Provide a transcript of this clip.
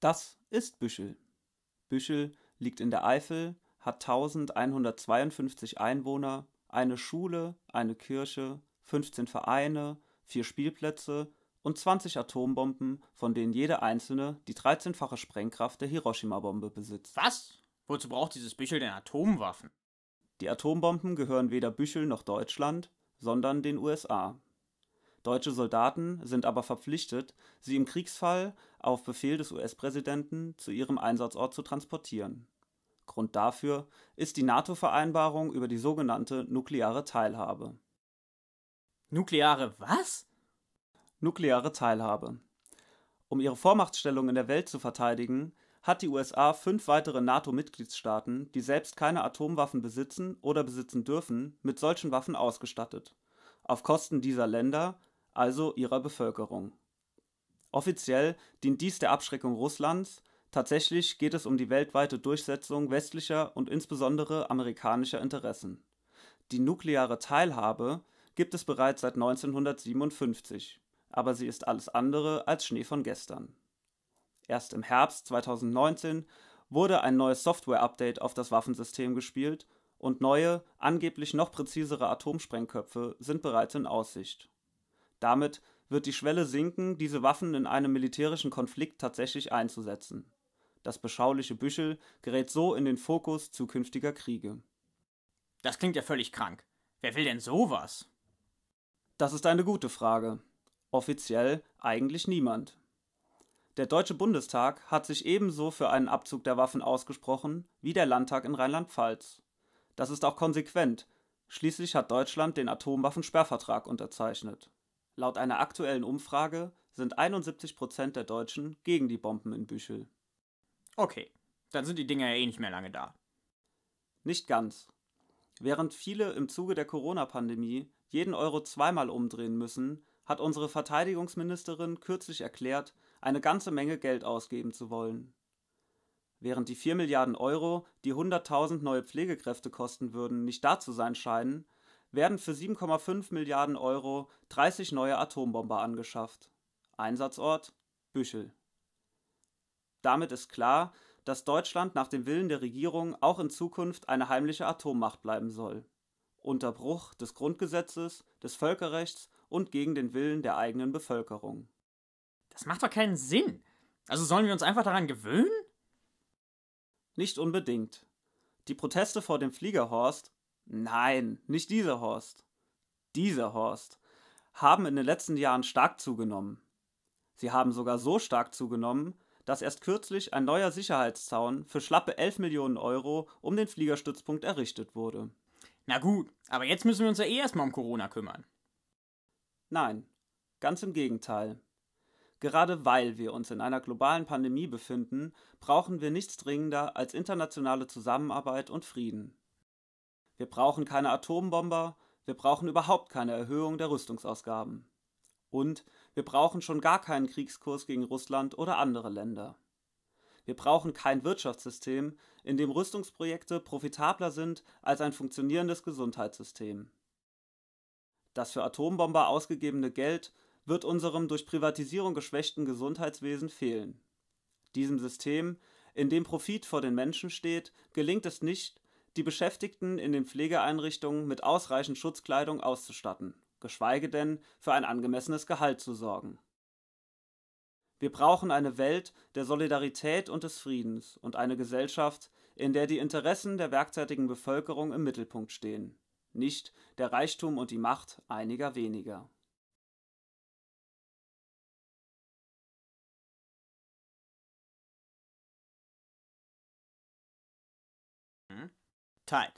Das ist Büschel. Büschel liegt in der Eifel, hat 1152 Einwohner, eine Schule, eine Kirche, 15 Vereine, vier Spielplätze und 20 Atombomben, von denen jede einzelne die 13-fache Sprengkraft der Hiroshima-Bombe besitzt. Was? Wozu braucht dieses Büschel denn Atomwaffen? Die Atombomben gehören weder Büschel noch Deutschland, sondern den USA. Deutsche Soldaten sind aber verpflichtet, sie im Kriegsfall auf Befehl des US-Präsidenten zu ihrem Einsatzort zu transportieren. Grund dafür ist die NATO-Vereinbarung über die sogenannte nukleare Teilhabe. Nukleare was? Nukleare Teilhabe. Um ihre Vormachtstellung in der Welt zu verteidigen, hat die USA fünf weitere NATO-Mitgliedstaaten, die selbst keine Atomwaffen besitzen oder besitzen dürfen, mit solchen Waffen ausgestattet. Auf Kosten dieser Länder also ihrer Bevölkerung. Offiziell dient dies der Abschreckung Russlands, tatsächlich geht es um die weltweite Durchsetzung westlicher und insbesondere amerikanischer Interessen. Die nukleare Teilhabe gibt es bereits seit 1957, aber sie ist alles andere als Schnee von gestern. Erst im Herbst 2019 wurde ein neues Software-Update auf das Waffensystem gespielt und neue, angeblich noch präzisere Atomsprengköpfe sind bereits in Aussicht. Damit wird die Schwelle sinken, diese Waffen in einem militärischen Konflikt tatsächlich einzusetzen. Das beschauliche Büschel gerät so in den Fokus zukünftiger Kriege. Das klingt ja völlig krank. Wer will denn sowas? Das ist eine gute Frage. Offiziell eigentlich niemand. Der Deutsche Bundestag hat sich ebenso für einen Abzug der Waffen ausgesprochen wie der Landtag in Rheinland-Pfalz. Das ist auch konsequent. Schließlich hat Deutschland den Atomwaffensperrvertrag unterzeichnet. Laut einer aktuellen Umfrage sind 71 Prozent der Deutschen gegen die Bomben in Büchel. Okay, dann sind die Dinger ja eh nicht mehr lange da. Nicht ganz. Während viele im Zuge der Corona-Pandemie jeden Euro zweimal umdrehen müssen, hat unsere Verteidigungsministerin kürzlich erklärt, eine ganze Menge Geld ausgeben zu wollen. Während die 4 Milliarden Euro, die 100.000 neue Pflegekräfte kosten würden, nicht da zu sein scheinen, werden für 7,5 Milliarden Euro 30 neue Atombomber angeschafft. Einsatzort Büchel. Damit ist klar, dass Deutschland nach dem Willen der Regierung auch in Zukunft eine heimliche Atommacht bleiben soll. Unter Bruch des Grundgesetzes, des Völkerrechts und gegen den Willen der eigenen Bevölkerung. Das macht doch keinen Sinn. Also sollen wir uns einfach daran gewöhnen? Nicht unbedingt. Die Proteste vor dem Fliegerhorst nein, nicht dieser Horst, dieser Horst, haben in den letzten Jahren stark zugenommen. Sie haben sogar so stark zugenommen, dass erst kürzlich ein neuer Sicherheitszaun für schlappe 11 Millionen Euro um den Fliegerstützpunkt errichtet wurde. Na gut, aber jetzt müssen wir uns ja eh erstmal um Corona kümmern. Nein, ganz im Gegenteil. Gerade weil wir uns in einer globalen Pandemie befinden, brauchen wir nichts dringender als internationale Zusammenarbeit und Frieden. Wir brauchen keine Atombomber, wir brauchen überhaupt keine Erhöhung der Rüstungsausgaben. Und wir brauchen schon gar keinen Kriegskurs gegen Russland oder andere Länder. Wir brauchen kein Wirtschaftssystem, in dem Rüstungsprojekte profitabler sind als ein funktionierendes Gesundheitssystem. Das für Atombomber ausgegebene Geld wird unserem durch Privatisierung geschwächten Gesundheitswesen fehlen. Diesem System, in dem Profit vor den Menschen steht, gelingt es nicht, die Beschäftigten in den Pflegeeinrichtungen mit ausreichend Schutzkleidung auszustatten, geschweige denn für ein angemessenes Gehalt zu sorgen. Wir brauchen eine Welt der Solidarität und des Friedens und eine Gesellschaft, in der die Interessen der werktätigen Bevölkerung im Mittelpunkt stehen, nicht der Reichtum und die Macht einiger weniger. tight